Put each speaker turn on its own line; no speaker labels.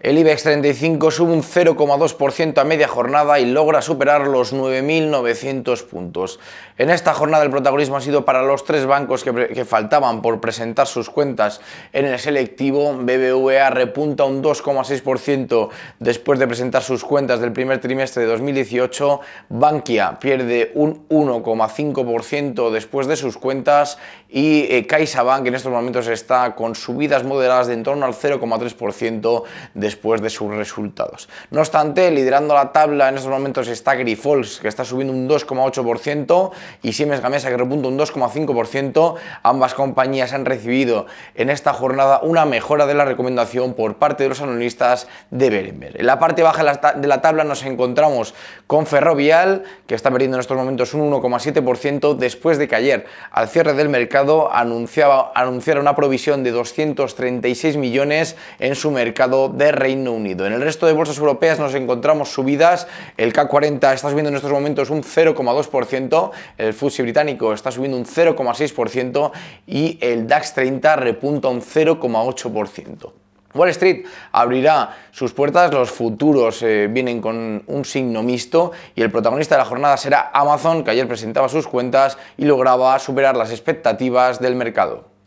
El IBEX 35 sube un 0,2% a media jornada y logra superar los 9.900 puntos. En esta jornada el protagonismo ha sido para los tres bancos que, faltaban por presentar sus cuentas en el selectivo. BBVA repunta un 2,6% después de presentar sus cuentas del primer trimestre de 2018. Bankia pierde un 1,5% después de sus cuentas y eh, caixa Bank en estos momentos está con subidas moderadas de en torno al 0,3% después de sus resultados. No obstante, liderando la tabla en estos momentos está Grifols, que está subiendo un 2,8%, y Siemens Gamesa, que repunta un 2,5%. Ambas compañías han recibido en esta jornada una mejora de la recomendación por parte de los analistas de Berenberg. En la parte baja de la tabla nos encontramos con Ferrovial, que está perdiendo en estos momentos un 1,7% después de que ayer, al cierre del mercado, anunciaba, anunciara una provisión de 236 millones en su mercado de Reino Unido. En el resto de bolsas europeas nos encontramos subidas, el K40 está subiendo en estos momentos un 0,2%, el Fuji británico está subiendo un 0,6% y el DAX 30 repunta un 0,8%. Wall Street abrirá sus puertas, los futuros eh, vienen con un signo mixto y el protagonista de la jornada será Amazon, que ayer presentaba sus cuentas y lograba superar las expectativas del mercado.